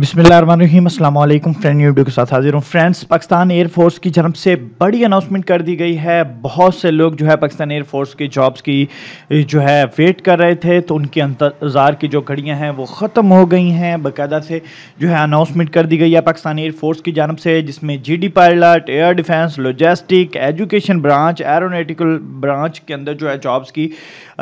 बिसमीम friend YouTube के साथ हाजिर हूँ फ्रेंड्स पाकिस्तान एयरफोर्स की जनब से बड़ी अनाउंसमेंट कर दी गई है बहुत से लोग जो है पाकिस्तान एयरफोर्स की जॉब्स की जो है वेट कर रहे थे तो उनके इंतज़ार की जो घड़ियाँ हैं वो ख़त्म हो गई हैं बाकायदा से जो है अनाउंसमेंट कर दी गई है पाकिस्तान एयरफोर्स की जानब से जिसमें G D pilot air defence logistic education branch aeronautical branch के अंदर जो है जॉब्स की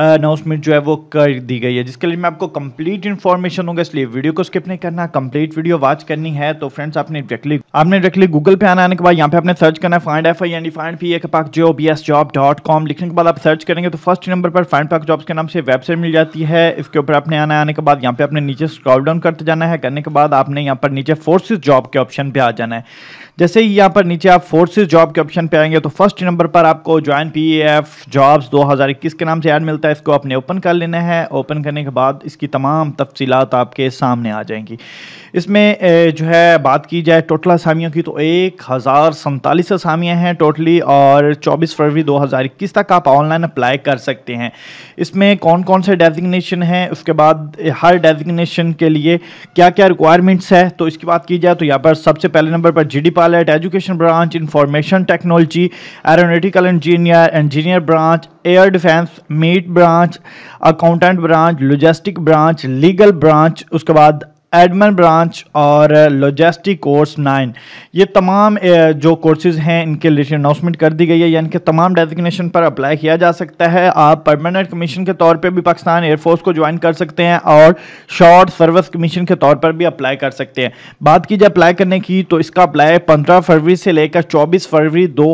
अनाउंसमेंट जो है वो कर दी गई है जिसके लिए मैं आपको कम्प्लीट इन्फॉर्मेशन होगा इसलिए वीडियो को स्किप नहीं करना कम्प्लीट कंप्लीट वीडियो वॉच करनी है तो फ्रेंड्स आपने डायरेक्टली आपने डायरेक्टली गूगल पे आना आने के बाद यहाँ पे आपने सर्च करना है find F I and find P एक पाक जो B S job dot com लिखने के बाद आप सर्च करेंगे तो फर्स्ट नंबर पर फाइंड पाक जॉब्स के नाम से वेबसाइट मिल जाती है इसके ऊपर आपने आना आने के बाद यहाँ पे आपने नीचे स्क्रॉल डाउन करते जाना है करने के बाद आपने यहाँ पर नीचे फोर्सेज जॉब के ऑप्शन पे आ जाना है जैसे ही यहाँ पर नीचे आप फोर्सेज जॉब के ऑप्शन पे आएंगे तो फर्स्ट नंबर पर आपको ज्वाइन पी एफ जॉब्स दो हज़ार इक्कीस के नाम से ऐड मिलता है इसको आपने ओपन कर लेना है ओपन करने के बाद इसकी तमाम तफसीत आपके सामने आ जाएंगी इसमें जो है बात की जाए टोटल असामियों की तो एक हज़ार सैंतालीस असामियाँ हैं टोटली और 24 फरवरी 2021 तक आप ऑनलाइन अप्लाई कर सकते हैं इसमें कौन कौन से डेजिग्नेशन हैं उसके बाद हर डेजिग्नेशन के लिए क्या क्या रिक्वायरमेंट्स है तो इसकी बात की जाए तो यहाँ पर सबसे पहले नंबर पर G D pilot education branch information technology aeronautical engineer engineer branch air defence मीट branch accountant branch logistic branch legal branch उसके बाद एडमन ब्रांच और लॉजिस्टिक कोर्स नाइन ये तमाम uh, जो कोर्सेज हैं इनके रिलेटेड अनाउंसमेंट कर दी गई है यानी कि तमाम डेजिग्नेशन पर अप्लाई किया जा सकता है आप परमानेंट कमीशन के तौर पे भी पाकिस्तान एयरफोर्स को ज्वाइन कर सकते हैं और शॉर्ट सर्विस कमीशन के तौर पर भी अप्लाई कर सकते हैं बात की जाए अप्लाई करने की तो इसका अप्लाई पंद्रह फरवरी से लेकर चौबीस फरवरी दो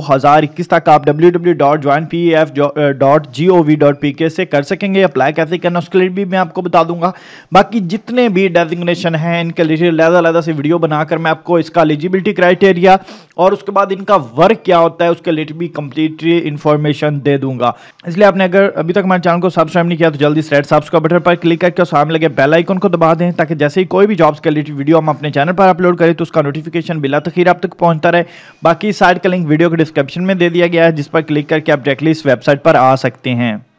तक आप डब्ल्यू डब्ल्यू से कर सकेंगे अप्लाई कैसे करना उसके लिए भी मैं आपको बता दूंगा बाकी जितने भी डेजिग्नेशन एप्लीकेशन है इनके लिए लहदा लहदा से वीडियो बनाकर मैं आपको इसका एलिजिबिलिटी क्राइटेरिया और उसके बाद इनका वर्क क्या होता है उसके रिलेटेड भी कंप्लीट इन्फॉर्मेशन दे दूंगा इसलिए आपने अगर अभी तक हमारे चैनल को सब्सक्राइब नहीं किया तो जल्दी से सब्सक्राइब बटन पर क्लिक करके सामने लगे बेल आइकन को दबा दें ताकि जैसे ही कोई भी जॉब्स के रिलेटेड वीडियो हम अपने चैनल पर अपलोड करें तो उसका नोटिफिकेशन बिला तखीर आप तक पहुंचता रहे बाकी साइट का लिंक वीडियो के डिस्क्रिप्शन में दे दिया गया है जिस पर क्लिक करके आप डायरेक्टली इस वेबसाइट पर आ सकते हैं